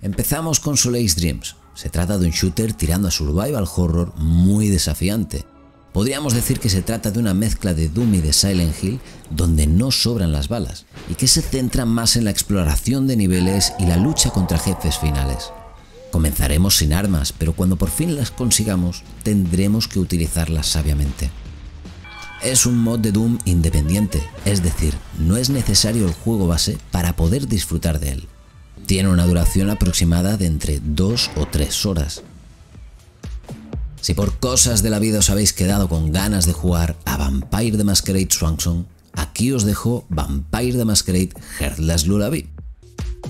Empezamos con Soleil's Dreams. Se trata de un shooter tirando a survival horror muy desafiante. Podríamos decir que se trata de una mezcla de Doom y de Silent Hill donde no sobran las balas y que se centra más en la exploración de niveles y la lucha contra jefes finales. Comenzaremos sin armas, pero cuando por fin las consigamos tendremos que utilizarlas sabiamente. Es un mod de Doom independiente, es decir, no es necesario el juego base para poder disfrutar de él. Tiene una duración aproximada de entre 2 o 3 horas. Si por cosas de la vida os habéis quedado con ganas de jugar a Vampire the Masquerade Swanson, aquí os dejo Vampire the Masquerade Heartless Lullaby.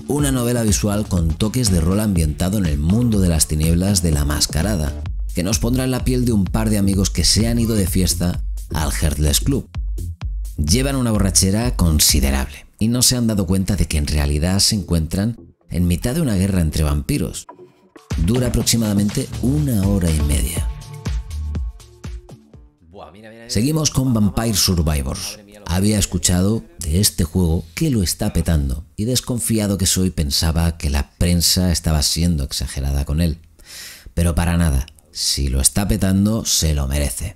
Una novela visual con toques de rol ambientado en el mundo de las tinieblas de la mascarada, que nos pondrá en la piel de un par de amigos que se han ido de fiesta al Heartless Club. Llevan una borrachera considerable y no se han dado cuenta de que en realidad se encuentran en mitad de una guerra entre vampiros. Dura aproximadamente una hora y media. Seguimos con Vampire Survivors. Había escuchado de este juego que lo está petando y desconfiado que soy pensaba que la prensa estaba siendo exagerada con él. Pero para nada, si lo está petando se lo merece.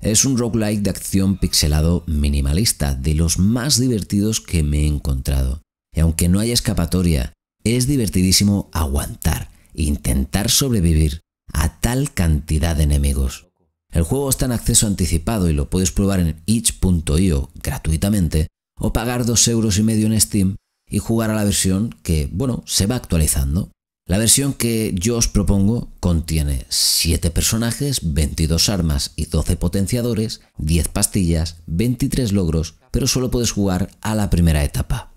Es un roguelike de acción pixelado minimalista, de los más divertidos que me he encontrado. Y aunque no hay escapatoria es divertidísimo aguantar, intentar sobrevivir a tal cantidad de enemigos. El juego está en acceso anticipado y lo puedes probar en itch.io gratuitamente o pagar dos euros y medio en Steam y jugar a la versión que, bueno, se va actualizando. La versión que yo os propongo contiene 7 personajes, 22 armas y 12 potenciadores, 10 pastillas, 23 logros, pero solo puedes jugar a la primera etapa.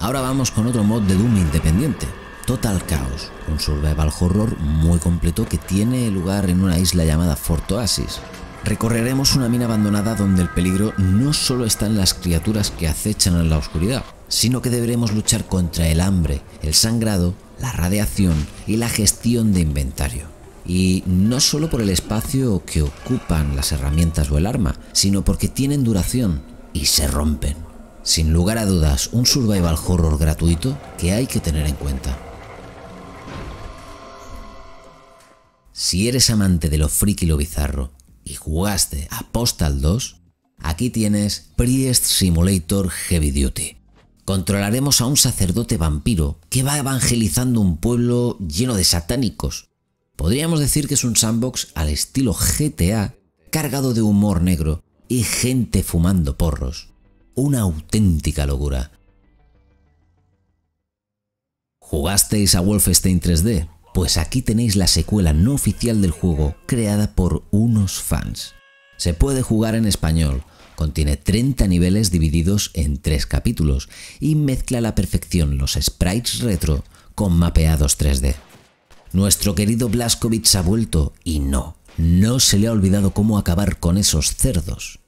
Ahora vamos con otro mod de Doom independiente, Total Chaos, un survival horror muy completo que tiene lugar en una isla llamada Fort Oasis. Recorreremos una mina abandonada donde el peligro no solo está en las criaturas que acechan en la oscuridad, sino que deberemos luchar contra el hambre, el sangrado, la radiación y la gestión de inventario y no solo por el espacio que ocupan las herramientas o el arma, sino porque tienen duración y se rompen. Sin lugar a dudas, un survival horror gratuito que hay que tener en cuenta. Si eres amante de lo friki y lo bizarro y jugaste a Postal 2, aquí tienes Priest Simulator Heavy Duty. Controlaremos a un sacerdote vampiro que va evangelizando un pueblo lleno de satánicos. Podríamos decir que es un sandbox al estilo GTA, cargado de humor negro y gente fumando porros una auténtica locura. ¿Jugasteis a Wolfenstein 3D? Pues aquí tenéis la secuela no oficial del juego, creada por unos fans. Se puede jugar en español, contiene 30 niveles divididos en 3 capítulos y mezcla a la perfección los sprites retro con mapeados 3D. Nuestro querido Blaskovich ha vuelto y no, no se le ha olvidado cómo acabar con esos cerdos.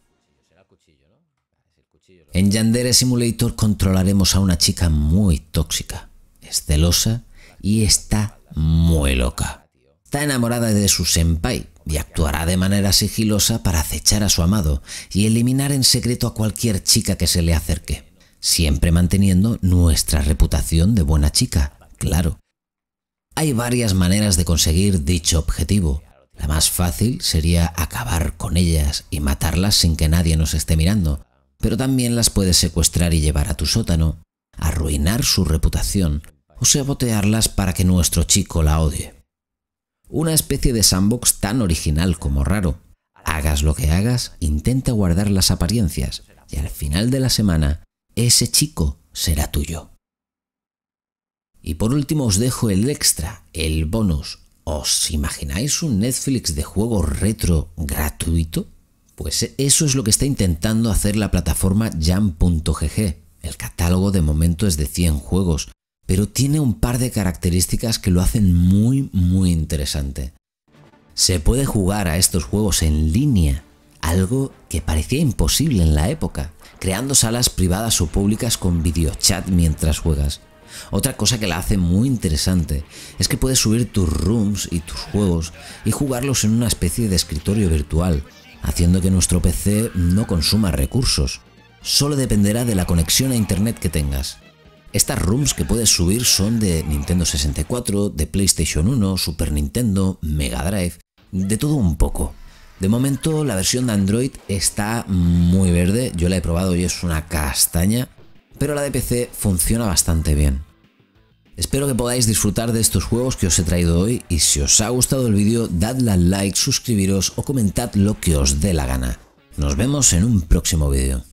En Yandere Simulator controlaremos a una chica muy tóxica, es celosa y está muy loca. Está enamorada de su senpai y actuará de manera sigilosa para acechar a su amado y eliminar en secreto a cualquier chica que se le acerque, siempre manteniendo nuestra reputación de buena chica, claro. Hay varias maneras de conseguir dicho objetivo. La más fácil sería acabar con ellas y matarlas sin que nadie nos esté mirando, pero también las puedes secuestrar y llevar a tu sótano, arruinar su reputación o sabotearlas para que nuestro chico la odie. Una especie de sandbox tan original como raro. Hagas lo que hagas, intenta guardar las apariencias y al final de la semana ese chico será tuyo. Y por último os dejo el extra, el bonus. ¿Os imagináis un Netflix de juegos retro gratuito? Pues eso es lo que está intentando hacer la plataforma Jam.gg. El catálogo de momento es de 100 juegos, pero tiene un par de características que lo hacen muy muy interesante. Se puede jugar a estos juegos en línea, algo que parecía imposible en la época, creando salas privadas o públicas con videochat mientras juegas. Otra cosa que la hace muy interesante es que puedes subir tus rooms y tus juegos y jugarlos en una especie de escritorio virtual, haciendo que nuestro PC no consuma recursos. Solo dependerá de la conexión a internet que tengas. Estas rooms que puedes subir son de Nintendo 64, de PlayStation 1, Super Nintendo, Mega Drive, de todo un poco. De momento la versión de Android está muy verde, yo la he probado y es una castaña, pero la de PC funciona bastante bien. Espero que podáis disfrutar de estos juegos que os he traído hoy y si os ha gustado el vídeo dadle al like, suscribiros o comentad lo que os dé la gana. Nos vemos en un próximo vídeo.